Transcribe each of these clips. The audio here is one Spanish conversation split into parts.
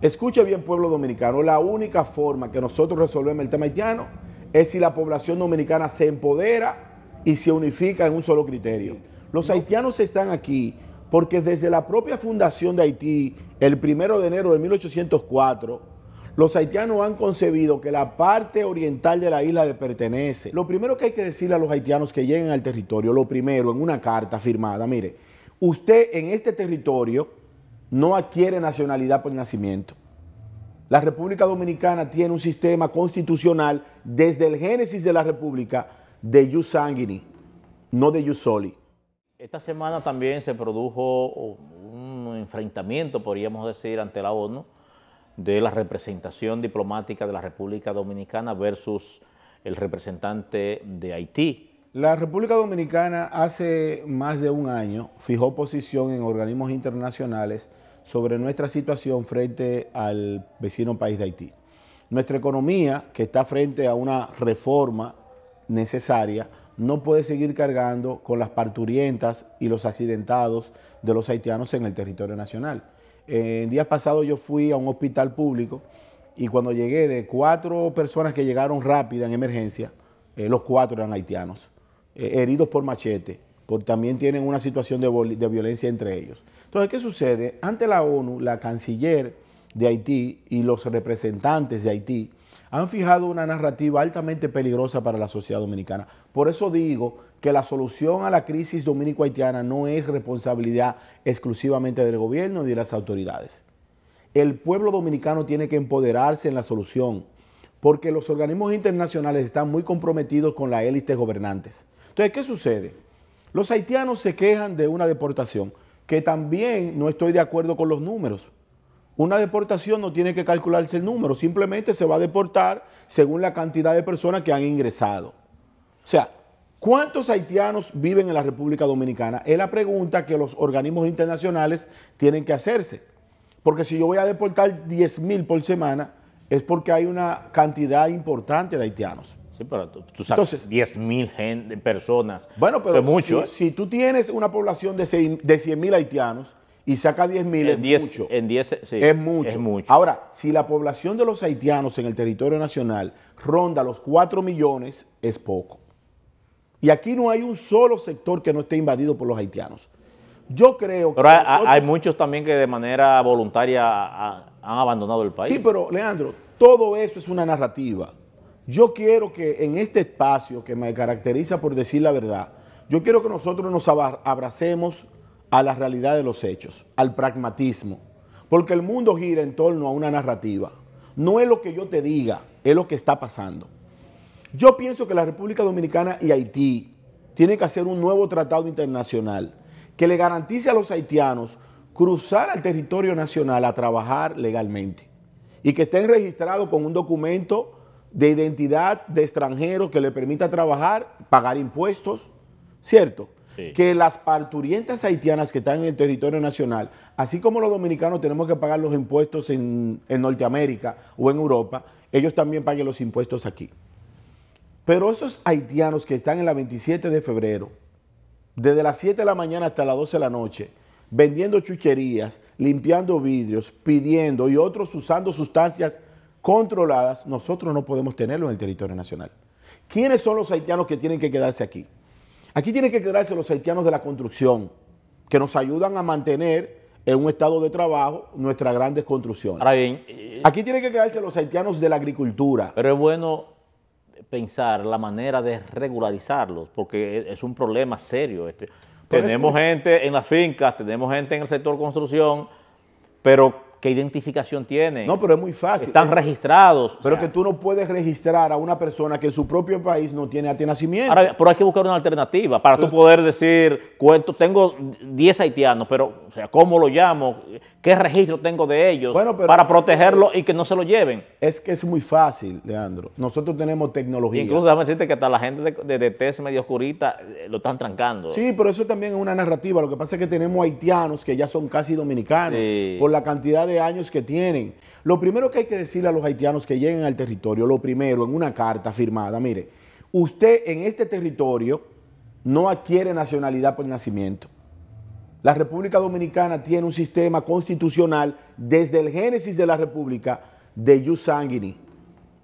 Escuche bien, pueblo dominicano, la única forma que nosotros resolvemos el tema haitiano es si la población dominicana se empodera y se unifica en un solo criterio. Los haitianos están aquí porque desde la propia fundación de Haití, el primero de enero de 1804, los haitianos han concebido que la parte oriental de la isla le pertenece. Lo primero que hay que decirle a los haitianos que lleguen al territorio, lo primero, en una carta firmada, mire, usted en este territorio no adquiere nacionalidad por nacimiento. La República Dominicana tiene un sistema constitucional desde el génesis de la República de jus sanguini, no de jus soli. Esta semana también se produjo un enfrentamiento, podríamos decir, ante la ONU de la representación diplomática de la República Dominicana versus el representante de Haití, la República Dominicana hace más de un año fijó posición en organismos internacionales sobre nuestra situación frente al vecino país de Haití. Nuestra economía, que está frente a una reforma necesaria, no puede seguir cargando con las parturientas y los accidentados de los haitianos en el territorio nacional. En días pasados yo fui a un hospital público y cuando llegué de cuatro personas que llegaron rápida en emergencia, eh, los cuatro eran haitianos. Eh, heridos por machete, porque también tienen una situación de, de violencia entre ellos. Entonces, ¿qué sucede? Ante la ONU, la canciller de Haití y los representantes de Haití han fijado una narrativa altamente peligrosa para la sociedad dominicana. Por eso digo que la solución a la crisis dominico-haitiana no es responsabilidad exclusivamente del gobierno ni de las autoridades. El pueblo dominicano tiene que empoderarse en la solución, porque los organismos internacionales están muy comprometidos con las élites gobernantes. Entonces, ¿qué sucede? Los haitianos se quejan de una deportación, que también no estoy de acuerdo con los números. Una deportación no tiene que calcularse el número, simplemente se va a deportar según la cantidad de personas que han ingresado. O sea, ¿cuántos haitianos viven en la República Dominicana? Es la pregunta que los organismos internacionales tienen que hacerse. Porque si yo voy a deportar 10.000 por semana, es porque hay una cantidad importante de haitianos. Sí, pero tú, Entonces, 10 mil personas. Bueno, pero ¿eh? si, tú tienes una población de, 100 mil haitianos y sacas 10 mil, es, mucho. En 10, es mucho. mucho. Ahora, si la población de los haitianos en el territorio nacional ronda los 4 millones, es poco. Y aquí no hay un solo sector que no esté invadido por los haitianos. Yo creo que. Pero hay, hay, muchos también que de manera voluntaria han abandonado el país. Sí, pero Leandro, todo eso es una narrativa. Yo quiero que en este espacio que me caracteriza por decir la verdad, yo quiero que nosotros nos abracemos a la realidad de los hechos, al pragmatismo, porque el mundo gira en torno a una narrativa. No es lo que yo te diga, es lo que está pasando. Yo pienso que la República Dominicana y Haití tienen que hacer un nuevo tratado internacional que le garantice a los haitianos cruzar al territorio nacional a trabajar legalmente y que estén registrados con un documento de identidad de extranjero que le permita trabajar, pagar impuestos, ¿cierto? Que las parturientas haitianas que están en el territorio nacional, así como los dominicanos tenemos que pagar los impuestos en, en Norteamérica o en Europa, ellos también paguen los impuestos aquí. Pero esos haitianos que están en la 27 de febrero, desde las 7 de la mañana hasta las 12 de la noche, vendiendo chucherías, limpiando vidrios, pidiendo y otros usando sustancias controladas, nosotros no podemos tenerlo en el territorio nacional. ¿Quiénes son los haitianos que tienen que quedarse aquí? Aquí tienen que quedarse los haitianos de la construcción, que nos ayudan a mantener en un estado de trabajo nuestras grandes construcciones. Ahora bien, eh, aquí tienen que quedarse los haitianos de la agricultura. Pero es bueno pensar la manera de regularizarlos, porque e, es un problema serio. Este. tenemos gente en las fincas, tenemos gente en el sector construcción, pero ¿Qué identificación tiene. No, pero es muy fácil. Están registrados. Pero que tú no puedes registrar a una persona que en su propio país no tiene de nacimiento. pero hay que buscar una alternativa para tú poder decir, cuento, tengo 10 haitianos, pero, o sea, ¿cómo lo llamo? ¿Qué registro tengo de ellos para protegerlo y que no se lo lleven? Es que es muy fácil, Leandro. Nosotros tenemos tecnología. Incluso déjame decirte que hasta la gente de, de, medio oscurita eh, lo están trancando. Sí, pero eso también es una narrativa. Lo que pasa es que tenemos haitianos que ya son casi dominicanos por la cantidad de años que tienen. Lo primero que hay que decirle a los haitianos que lleguen al territorio, lo primero, en una carta firmada, mire, usted en este territorio no adquiere nacionalidad por nacimiento. La República Dominicana tiene un sistema constitucional desde el génesis de la República de jus sanguini,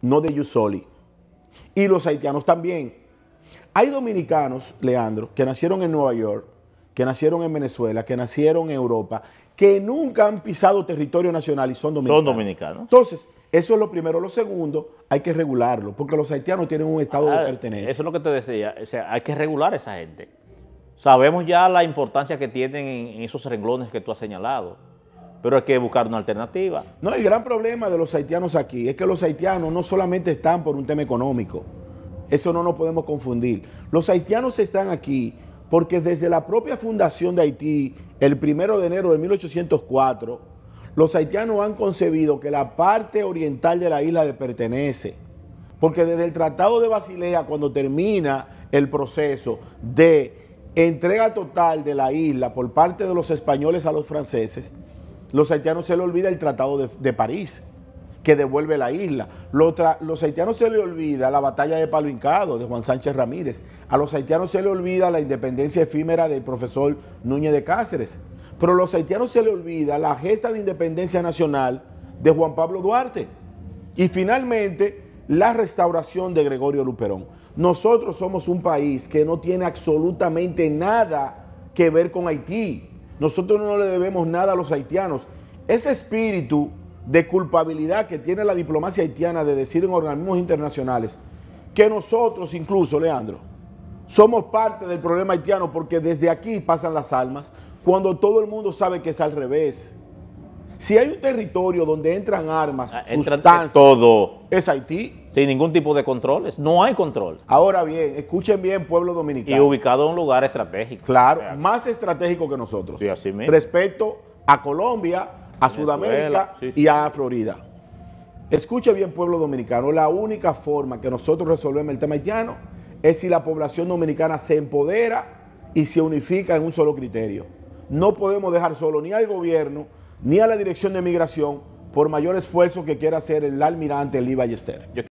no de jus soli. Y los haitianos también. Hay dominicanos, Leandro, que nacieron en Nueva York, que nacieron en Venezuela, que nacieron en Europa, que nunca han pisado territorio nacional y son dominicanos. Son dominicanos. Entonces, eso es lo primero. Lo segundo, hay que regularlo, porque los haitianos tienen un estado de ah, pertenencia. Eso es lo que te decía, hay que regular a esa gente. Sabemos ya la importancia que tienen en esos renglones que tú has señalado, pero hay que buscar una alternativa. No, el gran problema de los haitianos aquí es que los haitianos no solamente están por un tema económico, eso no nos podemos confundir. Los haitianos están aquí porque desde la propia fundación de Haití, el primero de enero de 1804, los haitianos han concebido que la parte oriental de la isla le pertenece. Porque desde el Tratado de Basilea, cuando termina el proceso de entrega total de la isla por parte de los españoles a los franceses, los haitianos se le olvida el Tratado de, de París que devuelve la isla. Los, los haitianos se le olvida la batalla de Palo Hincado de Juan Sánchez Ramírez. A los haitianos se le olvida la independencia efímera del profesor Núñez de Cáceres. Pero a los haitianos se le olvida la gesta de independencia nacional de Juan Pablo Duarte. Y finalmente, la restauración de Gregorio Luperón. Nosotros somos un país que no tiene absolutamente nada que ver con Haití. Nosotros no le debemos nada a los haitianos. Ese espíritu de culpabilidad que tiene la diplomacia haitiana de decir en organismos internacionales que nosotros incluso, Leandro, somos parte del problema haitiano porque desde aquí pasan las almas cuando todo el mundo sabe que es al revés. Si hay un territorio donde entran armas, ah, sustancias, todo. es Haití. Sin ningún tipo de controles. No hay control. Ahora bien, escuchen bien, pueblo dominicano. Y ubicado en un lugar estratégico. Claro, más estratégico que nosotros. Sí, así mismo. Respecto a Colombia, a Sudamérica y a Florida. Escuche bien, pueblo dominicano, la única forma que nosotros resolvemos el tema haitiano es si la población dominicana se empodera y se unifica en un solo criterio. No podemos dejar solo ni al gobierno ni a la dirección de migración por mayor esfuerzo que quiera hacer el almirante Lee Ballester.